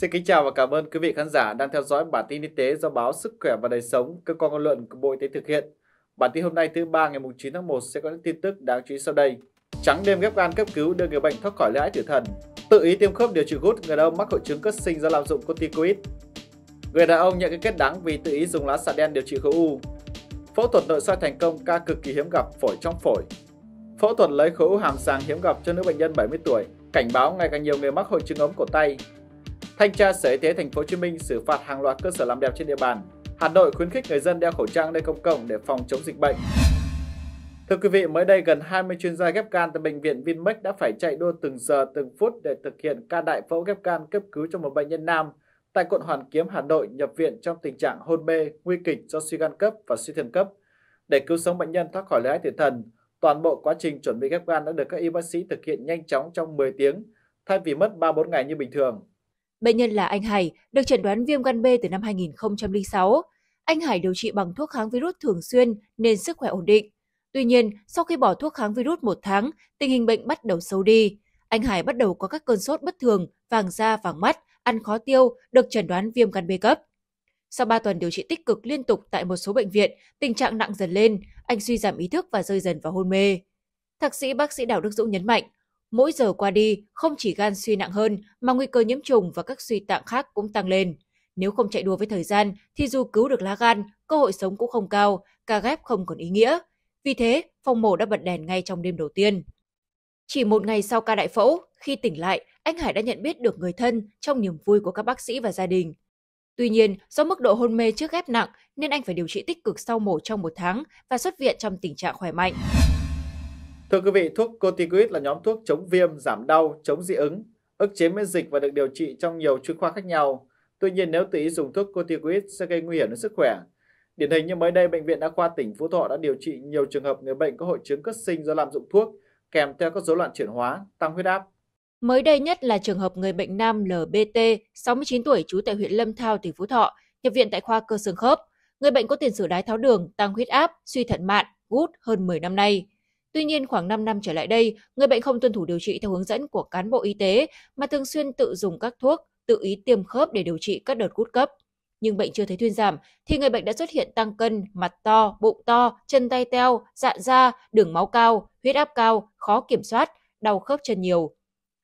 Xin kính chào và cảm ơn quý vị khán giả đang theo dõi bản tin y tế do báo Sức khỏe và đời sống, cơ quan ngôn luận của Bộ Y tế thực hiện. Bản tin hôm nay thứ ba ngày 9 tháng 1 sẽ có những tin tức đáng chú ý sau đây. Trắng đêm ghép gan cấp cứu đưa người bệnh thoát khỏi lãi tử thần. Tự ý tiêm khớp điều trị gút người đàn ông mắc hội chứng cất sinh do lạm dụng corticoid. Người đàn ông nhận cái kết đáng vì tự ý dùng lá xạ đen điều trị khối u. Phẫu thuật nội soi thành công ca cực kỳ hiếm gặp phổi trong phổi. Phẫu thuật lấy khối u hàm sàng hiếm gặp cho nữ bệnh nhân 70 tuổi cảnh báo ngày càng nhiều người mắc hội chứng ống cổ tay Thanh tra Sở Y tế Thành phố Hồ Chí Minh xử phạt hàng loạt cơ sở làm đẹp trên địa bàn. Hà Nội khuyến khích người dân đeo khẩu trang nơi công cộng để phòng chống dịch bệnh. Thưa quý vị, mới đây gần 20 chuyên gia ghép gan tại bệnh viện Vinmec đã phải chạy đua từng giờ từng phút để thực hiện ca đại phẫu ghép gan cấp cứu cho một bệnh nhân nam tại quận Hoàn Kiếm, Hà Nội nhập viện trong tình trạng hôn mê, nguy kịch do suy gan cấp và suy thận cấp. Để cứu sống bệnh nhân thoát khỏi lưới tử thần, toàn bộ quá trình chuẩn bị ghép gan đã được các y bác sĩ thực hiện nhanh chóng trong 10 tiếng, thay vì mất 3-4 ngày như bình thường. Bệnh nhân là anh Hải, được chẩn đoán viêm gan B từ năm 2006. Anh Hải điều trị bằng thuốc kháng virus thường xuyên nên sức khỏe ổn định. Tuy nhiên, sau khi bỏ thuốc kháng virus một tháng, tình hình bệnh bắt đầu xấu đi. Anh Hải bắt đầu có các cơn sốt bất thường, vàng da, vàng mắt, ăn khó tiêu, được chẩn đoán viêm gan B cấp. Sau 3 tuần điều trị tích cực liên tục tại một số bệnh viện, tình trạng nặng dần lên, anh suy giảm ý thức và rơi dần vào hôn mê. Thạc sĩ bác sĩ Đào Đức Dũng nhấn mạnh, Mỗi giờ qua đi, không chỉ gan suy nặng hơn mà nguy cơ nhiễm trùng và các suy tạng khác cũng tăng lên. Nếu không chạy đua với thời gian thì dù cứu được lá gan, cơ hội sống cũng không cao, ca ghép không còn ý nghĩa. Vì thế, phòng mổ đã bật đèn ngay trong đêm đầu tiên. Chỉ một ngày sau ca đại phẫu, khi tỉnh lại, anh Hải đã nhận biết được người thân trong niềm vui của các bác sĩ và gia đình. Tuy nhiên, do mức độ hôn mê trước ghép nặng nên anh phải điều trị tích cực sau mổ trong một tháng và xuất viện trong tình trạng khỏe mạnh. Thưa quý vị, thuốc corticoid là nhóm thuốc chống viêm, giảm đau, chống dị ứng, ức chế miễn dịch và được điều trị trong nhiều chuyên khoa khác nhau. Tuy nhiên, nếu tự ý dùng thuốc corticoid sẽ gây nguy hiểm đến sức khỏe. Điển hình như mới đây, Bệnh viện Đa khoa tỉnh Phú Thọ đã điều trị nhiều trường hợp người bệnh có hội chứng cất sinh do lạm dụng thuốc kèm theo các rối loạn chuyển hóa, tăng huyết áp. Mới đây nhất là trường hợp người bệnh nam LBT, 69 tuổi, trú tại huyện Lâm Thao, tỉnh Phú Thọ, nhập viện tại khoa cơ xương khớp. Người bệnh có tiền sử đái tháo đường, tăng huyết áp, suy thận mạn, gút hơn 10 năm nay. Tuy nhiên, khoảng 5 năm trở lại đây, người bệnh không tuân thủ điều trị theo hướng dẫn của cán bộ y tế mà thường xuyên tự dùng các thuốc, tự ý tiêm khớp để điều trị các đợt gút cấp. Nhưng bệnh chưa thấy thuyên giảm thì người bệnh đã xuất hiện tăng cân, mặt to, bụng to, chân tay teo, dạn da, đường máu cao, huyết áp cao, khó kiểm soát, đau khớp chân nhiều.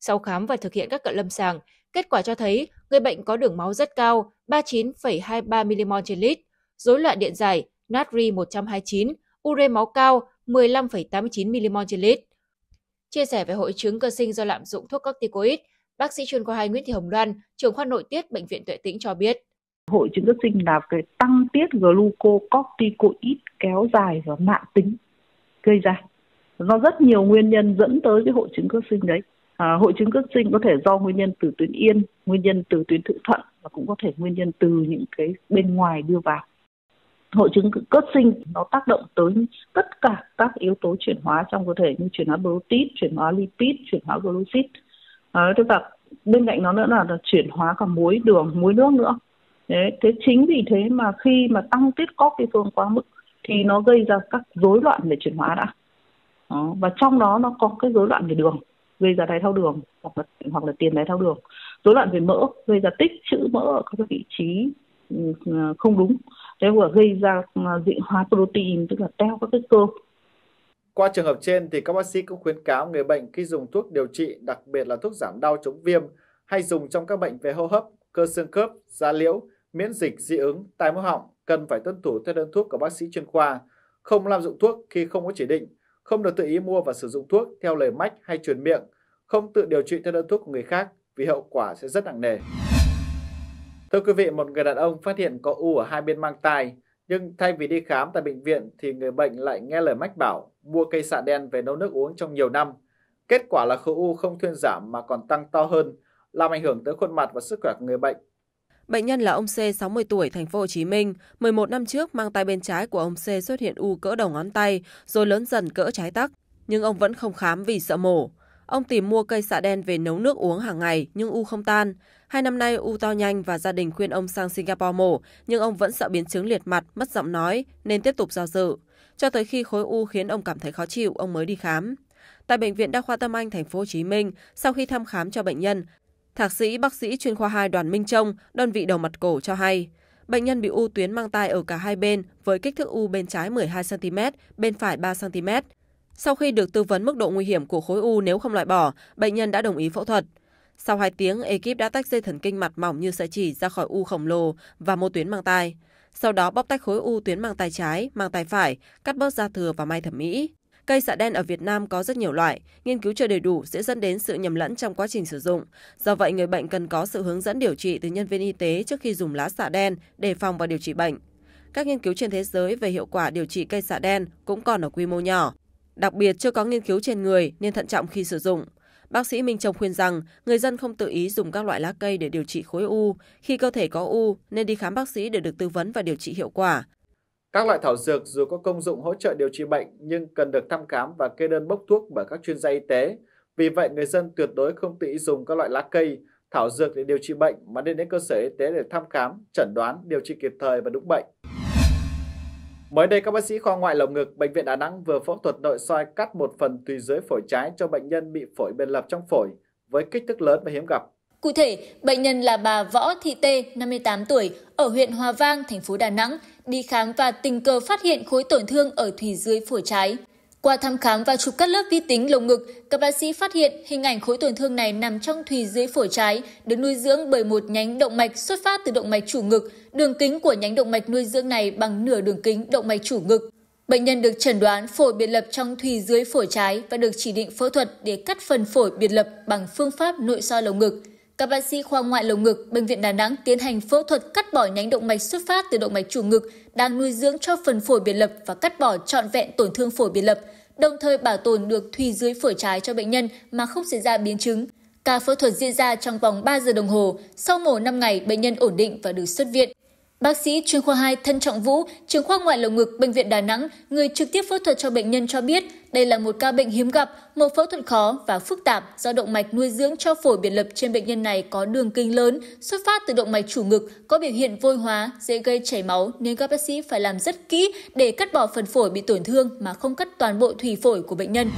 Sau khám và thực hiện các cận lâm sàng, kết quả cho thấy người bệnh có đường máu rất cao 39,23 mmol trên lít, rối loạn điện giải, natri 129, ure máu cao, 15,89 mmol trên lít. Chia sẻ về hội chứng cơ sinh do lạm dụng thuốc corticoid, bác sĩ chuyên khoa 2 Nguyễn Thị Hồng Loan, trưởng khoa nội tiết bệnh viện Tuệ Tĩnh cho biết. Hội chứng cơ sinh là cái tăng tiết glucocorticoid kéo dài và mạng tính gây ra. Do rất nhiều nguyên nhân dẫn tới cái hội chứng cơ sinh đấy. À, hội chứng cơ sinh có thể do nguyên nhân từ tuyến yên, nguyên nhân từ tuyến thượng thận và cũng có thể nguyên nhân từ những cái bên ngoài đưa vào hội chứng cất sinh nó tác động tới tất cả các yếu tố chuyển hóa trong cơ thể như chuyển hóa protein, chuyển hóa lipid, chuyển hóa glucid. À, tức là bên cạnh nó nữa là, là chuyển hóa cả muối đường, muối nước nữa. Đấy, thế chính vì thế mà khi mà tăng tiết có cái cortisol quá mức thì nó gây ra các rối loạn về chuyển hóa đã. Đó, và trong đó nó có cái rối loạn về đường gây ra đái tháo đường hoặc là hoặc là tiền đái tháo đường, rối loạn về mỡ gây ra tích trữ mỡ ở các vị trí Ừ, không đúng thế vừa gây ra ừ, dị hóa protein tức là teo các cái cơ qua trường hợp trên thì các bác sĩ cũng khuyến cáo người bệnh khi dùng thuốc điều trị đặc biệt là thuốc giảm đau chống viêm hay dùng trong các bệnh về hô hấp cơ xương khớp da liễu miễn dịch dị ứng tai mũi họng cần phải tuân thủ theo đơn thuốc của bác sĩ chuyên khoa không lạm dụng thuốc khi không có chỉ định không được tự ý mua và sử dụng thuốc theo lời mách hay truyền miệng không tự điều trị theo đơn thuốc của người khác vì hậu quả sẽ rất nặng nề. Thưa quý vị, một người đàn ông phát hiện có u ở hai bên mang tai, nhưng thay vì đi khám tại bệnh viện thì người bệnh lại nghe lời mách bảo mua cây xạ đen về nấu nước uống trong nhiều năm. Kết quả là khối u không thuyên giảm mà còn tăng to hơn, làm ảnh hưởng tới khuôn mặt và sức khỏe của người bệnh. Bệnh nhân là ông C, 60 tuổi, thành phố Hồ Chí Minh. 11 năm trước, mang tay bên trái của ông C xuất hiện u cỡ đầu ngón tay, rồi lớn dần cỡ trái tắc. Nhưng ông vẫn không khám vì sợ mổ. Ông tìm mua cây xạ đen về nấu nước uống hàng ngày nhưng u không tan. Hai năm nay u to nhanh và gia đình khuyên ông sang Singapore mổ, nhưng ông vẫn sợ biến chứng liệt mặt, mất giọng nói nên tiếp tục do dự. Cho tới khi khối u khiến ông cảm thấy khó chịu, ông mới đi khám. Tại bệnh viện Đa khoa Tâm Anh thành phố Hồ Chí Minh, sau khi thăm khám cho bệnh nhân, thạc sĩ bác sĩ chuyên khoa 2 Đoàn Minh Trông, đơn vị đầu mặt cổ cho hay, bệnh nhân bị u tuyến mang tai ở cả hai bên với kích thước u bên trái 12 cm, bên phải 3 cm. Sau khi được tư vấn mức độ nguy hiểm của khối u nếu không loại bỏ, bệnh nhân đã đồng ý phẫu thuật. Sau 2 tiếng, ekip đã tách dây thần kinh mặt mỏng như sợi chỉ ra khỏi u khổng lồ và mô tuyến mang tai. Sau đó bóc tách khối u tuyến mang tai trái, mang tai phải, cắt bớt da thừa và may thẩm mỹ. Cây xạ đen ở Việt Nam có rất nhiều loại, nghiên cứu chưa đầy đủ sẽ dẫn đến sự nhầm lẫn trong quá trình sử dụng. Do vậy, người bệnh cần có sự hướng dẫn điều trị từ nhân viên y tế trước khi dùng lá xạ đen để phòng và điều trị bệnh. Các nghiên cứu trên thế giới về hiệu quả điều trị cây xạ đen cũng còn ở quy mô nhỏ, Đặc biệt chưa có nghiên cứu trên người nên thận trọng khi sử dụng. Bác sĩ Minh Trông khuyên rằng người dân không tự ý dùng các loại lá cây để điều trị khối u. Khi cơ thể có u nên đi khám bác sĩ để được tư vấn và điều trị hiệu quả. Các loại thảo dược dù có công dụng hỗ trợ điều trị bệnh nhưng cần được thăm khám và kê đơn bốc thuốc bởi các chuyên gia y tế. Vì vậy, người dân tuyệt đối không tự ý dùng các loại lá cây, thảo dược để điều trị bệnh mà nên đến cơ sở y tế để thăm khám, chẩn đoán, điều trị kịp thời và đúng bệnh. Mới đây, các bác sĩ khoa ngoại lồng ngực Bệnh viện Đà Nẵng vừa phẫu thuật nội soi cắt một phần tùy dưới phổi trái cho bệnh nhân bị phổi biệt lập trong phổi với kích thước lớn và hiếm gặp. Cụ thể, bệnh nhân là bà Võ Thị Tê, 58 tuổi, ở huyện Hòa Vang, thành phố Đà Nẵng, đi khám và tình cờ phát hiện khối tổn thương ở thùy dưới phổi trái. Qua thăm khám và chụp cắt lớp vi tính lồng ngực, các bác sĩ phát hiện hình ảnh khối tổn thương này nằm trong thùy dưới phổi trái, được nuôi dưỡng bởi một nhánh động mạch xuất phát từ động mạch chủ ngực. Đường kính của nhánh động mạch nuôi dưỡng này bằng nửa đường kính động mạch chủ ngực. Bệnh nhân được chẩn đoán phổi biệt lập trong thùy dưới phổi trái và được chỉ định phẫu thuật để cắt phần phổi biệt lập bằng phương pháp nội soi lồng ngực. Các bác sĩ khoa ngoại lồng ngực bệnh viện Đà Nẵng tiến hành phẫu thuật cắt bỏ nhánh động mạch xuất phát từ động mạch chủ ngực đang nuôi dưỡng cho phần phổi biệt lập và cắt bỏ trọn vẹn tổn thương phổi biệt lập, đồng thời bảo tồn được thùy dưới phổi trái cho bệnh nhân mà không xảy ra biến chứng. Ca phẫu thuật diễn ra trong vòng 3 giờ đồng hồ, sau mổ 5 ngày bệnh nhân ổn định và được xuất viện. Bác sĩ chuyên khoa 2 Thân Trọng Vũ, trường khoa ngoại lồng ngực bệnh viện Đà Nẵng, người trực tiếp phẫu thuật cho bệnh nhân cho biết, đây là một ca bệnh hiếm gặp, một phẫu thuật khó và phức tạp do động mạch nuôi dưỡng cho phổi biệt lập trên bệnh nhân này có đường kinh lớn, xuất phát từ động mạch chủ ngực, có biểu hiện vôi hóa, dễ gây chảy máu nên các bác sĩ phải làm rất kỹ để cắt bỏ phần phổi bị tổn thương mà không cắt toàn bộ thủy phổi của bệnh nhân.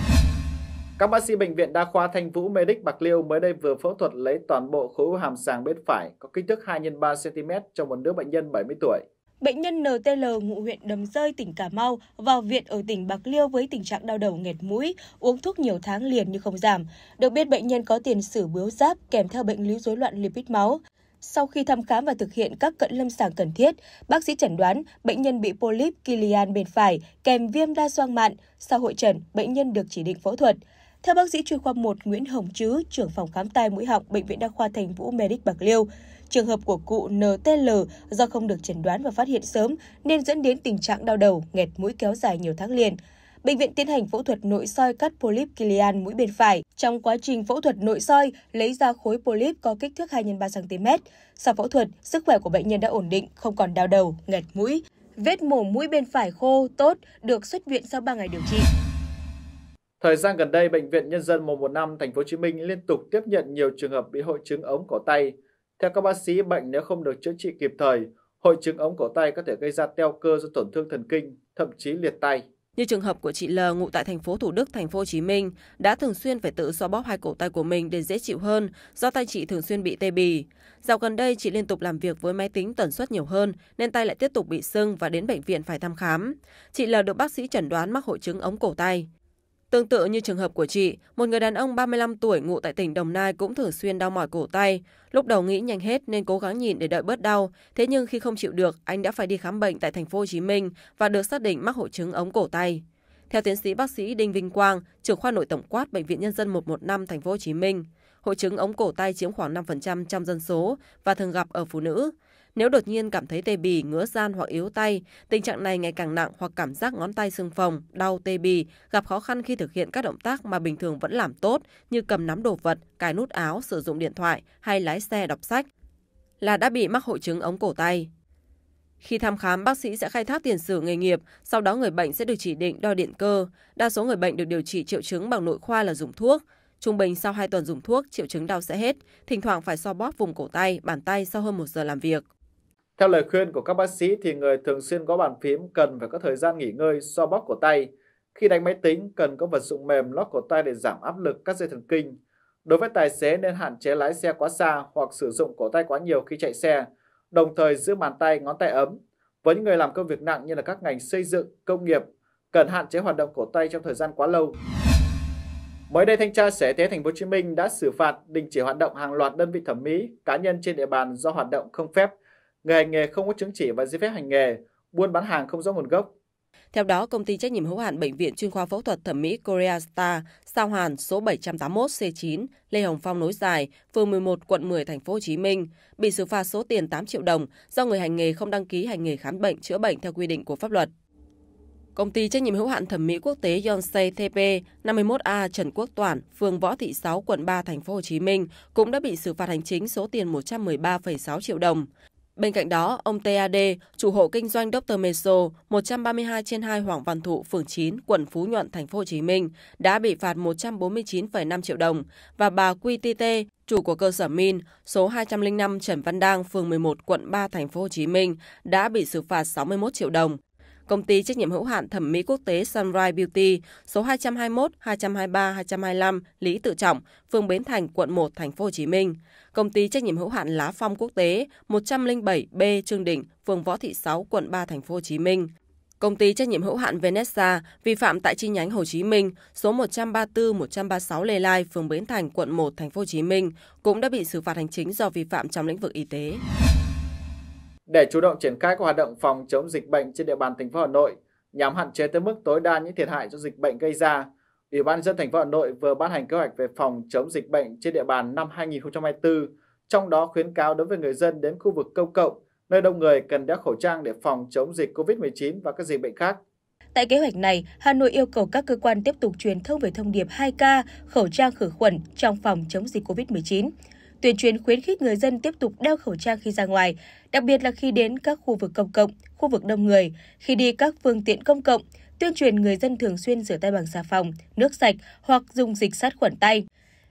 Các bác sĩ Bệnh viện Đa khoa Thanh Vũ Medic Bạc Liêu mới đây vừa phẫu thuật lấy toàn bộ khối u hàm sàng bên phải có kích thước 2 x 3 cm cho một nữ bệnh nhân 70 tuổi. Bệnh nhân NTL ngụ huyện Đầm Rơi, tỉnh Cà Mau vào viện ở tỉnh Bạc Liêu với tình trạng đau đầu nghẹt mũi, uống thuốc nhiều tháng liền nhưng không giảm. Được biết bệnh nhân có tiền sử bướu giáp kèm theo bệnh lý rối loạn lipid máu. Sau khi thăm khám và thực hiện các cận lâm sàng cần thiết, bác sĩ chẩn đoán bệnh nhân bị polyp kilian bên phải kèm viêm đa xoang mạn. Sau hội trần, bệnh nhân được chỉ định phẫu thuật. Theo bác sĩ chuyên khoa 1 Nguyễn Hồng Chứ, trưởng phòng khám tai mũi họng Bệnh viện Đa khoa Thành Vũ Medic Bạc Liêu, trường hợp của cụ NTL do không được chẩn đoán và phát hiện sớm nên dẫn đến tình trạng đau đầu, nghẹt mũi kéo dài nhiều tháng liền. Bệnh viện tiến hành phẫu thuật nội soi cắt polyp Kilian mũi bên phải. Trong quá trình phẫu thuật nội soi, lấy ra khối polyp có kích thước 2 x 3 cm. Sau phẫu thuật, sức khỏe của bệnh nhân đã ổn định, không còn đau đầu, nghẹt mũi. Vết mổ mũi bên phải khô, tốt, được xuất viện sau 3 ngày điều trị. Thời gian gần đây, bệnh viện Nhân dân 115 thành phố Hồ Chí Minh liên tục tiếp nhận nhiều trường hợp bị hội chứng ống cổ tay. Theo các bác sĩ, bệnh nếu không được chữa trị kịp thời, hội chứng ống cổ tay có thể gây ra teo cơ do tổn thương thần kinh, thậm chí liệt tay. Như trường hợp của chị L ngụ tại thành phố Thủ Đức, thành phố Hồ Chí Minh đã thường xuyên phải tự xoa bóp hai cổ tay của mình để dễ chịu hơn do tay chị thường xuyên bị tê bì. Dạo gần đây chị liên tục làm việc với máy tính tần suất nhiều hơn nên tay lại tiếp tục bị sưng và đến bệnh viện phải thăm khám. Chị L được bác sĩ chẩn đoán mắc hội chứng ống cổ tay. Tương tự như trường hợp của chị, một người đàn ông 35 tuổi ngụ tại tỉnh Đồng Nai cũng thường xuyên đau mỏi cổ tay. Lúc đầu nghĩ nhanh hết nên cố gắng nhịn để đợi bớt đau, thế nhưng khi không chịu được, anh đã phải đi khám bệnh tại thành phố Hồ Chí Minh và được xác định mắc hội chứng ống cổ tay. Theo tiến sĩ bác sĩ Đinh Vinh Quang, trưởng khoa nội tổng quát bệnh viện Nhân dân 115 thành phố Hồ Chí Minh, hội chứng ống cổ tay chiếm khoảng 5% trong dân số và thường gặp ở phụ nữ. Nếu đột nhiên cảm thấy tê bì, ngứa gian hoặc yếu tay, tình trạng này ngày càng nặng hoặc cảm giác ngón tay sưng phồng, đau tê bì, gặp khó khăn khi thực hiện các động tác mà bình thường vẫn làm tốt như cầm nắm đồ vật, cài nút áo, sử dụng điện thoại hay lái xe đọc sách, là đã bị mắc hội chứng ống cổ tay. Khi thăm khám, bác sĩ sẽ khai thác tiền sử nghề nghiệp, sau đó người bệnh sẽ được chỉ định đo điện cơ. Đa số người bệnh được điều trị triệu chứng bằng nội khoa là dùng thuốc. Trung bình sau 2 tuần dùng thuốc, triệu chứng đau sẽ hết, thỉnh thoảng phải so bóp vùng cổ tay, bàn tay sau hơn 1 giờ làm việc. Theo lời khuyên của các bác sĩ thì người thường xuyên gõ bàn phím cần phải có thời gian nghỉ ngơi so bóp cổ tay. Khi đánh máy tính cần có vật dụng mềm lót cổ tay để giảm áp lực các dây thần kinh. Đối với tài xế nên hạn chế lái xe quá xa hoặc sử dụng cổ tay quá nhiều khi chạy xe, đồng thời giữ bàn tay ngón tay ấm. Với những người làm công việc nặng như là các ngành xây dựng, công nghiệp, cần hạn chế hoạt động cổ tay trong thời gian quá lâu. Mới đây thanh tra Sở Y tế Thành phố Hồ Chí Minh đã xử phạt đình chỉ hoạt động hàng loạt đơn vị thẩm mỹ cá nhân trên địa bàn do hoạt động không phép người hành nghề không có chứng chỉ và giấy phép hành nghề, buôn bán hàng không rõ nguồn gốc. Theo đó, công ty trách nhiệm hữu hạn Bệnh viện chuyên khoa phẫu thuật thẩm mỹ Korea Star, sao Hàn số 781C9, Lê Hồng Phong nối dài, phường 11, quận 10, thành phố Hồ Chí Minh, bị xử phạt số tiền 8 triệu đồng do người hành nghề không đăng ký hành nghề khám bệnh chữa bệnh theo quy định của pháp luật. Công ty trách nhiệm hữu hạn thẩm mỹ quốc tế Yonsei TP 51A Trần Quốc Toản, phường Võ Thị 6, quận 3, thành phố Hồ Chí Minh cũng đã bị xử phạt hành chính số tiền 113,6 triệu đồng. Bên cạnh đó, ông TAD, chủ hộ kinh doanh Dr. Meso, 132 trên 2 Hoàng Văn Thụ, phường 9, quận Phú Nhuận, thành phố Hồ Chí Minh, đã bị phạt 149,5 triệu đồng và bà Quy TT, chủ của cơ sở Min, số 205 Trần Văn Đang, phường 11, quận 3, thành phố Hồ Chí Minh, đã bị xử phạt 61 triệu đồng. Công ty trách nhiệm hữu hạn thẩm mỹ quốc tế Sunrise Beauty, số 221, 223, 225 Lý Tự Trọng, phường Bến Thành, quận 1, thành phố Hồ Chí Minh. Công ty trách nhiệm hữu hạn Lá Phong Quốc tế, 107B Trương Định, phường Võ Thị 6, quận 3, thành phố Hồ Chí Minh. Công ty trách nhiệm hữu hạn Venessa vi phạm tại chi nhánh Hồ Chí Minh, số 134-136 Lê Lai, phường Bến Thành, quận 1, thành phố Hồ Chí Minh cũng đã bị xử phạt hành chính do vi phạm trong lĩnh vực y tế để chủ động triển khai các hoạt động phòng chống dịch bệnh trên địa bàn thành phố Hà Nội nhằm hạn chế tới mức tối đa những thiệt hại do dịch bệnh gây ra. Ủy ban dân thành phố Hà Nội vừa ban hành kế hoạch về phòng chống dịch bệnh trên địa bàn năm 2024, trong đó khuyến cáo đối với người dân đến khu vực công cộng, nơi đông người cần đeo khẩu trang để phòng chống dịch COVID-19 và các dịch bệnh khác. Tại kế hoạch này, Hà Nội yêu cầu các cơ quan tiếp tục truyền thông về thông điệp 2K, khẩu trang khử khuẩn trong phòng chống dịch COVID-19 tuyên truyền khuyến khích người dân tiếp tục đeo khẩu trang khi ra ngoài, đặc biệt là khi đến các khu vực công cộng, khu vực đông người, khi đi các phương tiện công cộng, tuyên truyền người dân thường xuyên rửa tay bằng xà phòng, nước sạch hoặc dùng dịch sát khuẩn tay.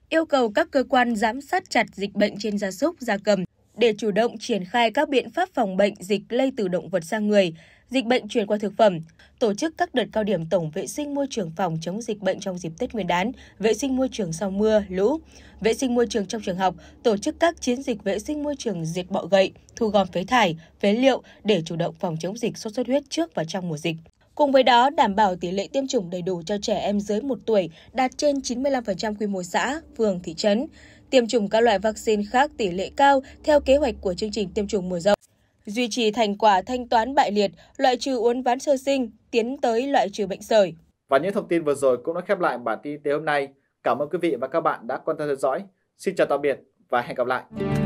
Yêu cầu các cơ quan giám sát chặt dịch bệnh trên gia súc, gia cầm, để chủ động triển khai các biện pháp phòng bệnh dịch lây từ động vật sang người, dịch bệnh truyền qua thực phẩm, tổ chức các đợt cao điểm tổng vệ sinh môi trường phòng chống dịch bệnh trong dịp Tết Nguyên đán, vệ sinh môi trường sau mưa, lũ, vệ sinh môi trường trong trường học, tổ chức các chiến dịch vệ sinh môi trường diệt bọ gậy, thu gom phế thải, phế liệu để chủ động phòng chống dịch sốt xuất huyết trước và trong mùa dịch. Cùng với đó, đảm bảo tỷ lệ tiêm chủng đầy đủ cho trẻ em dưới 1 tuổi đạt trên 95% quy mô xã, phường, thị trấn tiêm chủng các loại vaccine khác tỷ lệ cao theo kế hoạch của chương trình tiêm chủng mở rộng duy trì thành quả thanh toán bại liệt, loại trừ uốn ván sơ sinh, tiến tới loại trừ bệnh sởi. Và những thông tin vừa rồi cũng đã khép lại bản tin y tế hôm nay. Cảm ơn quý vị và các bạn đã quan tâm theo dõi. Xin chào tạm biệt và hẹn gặp lại.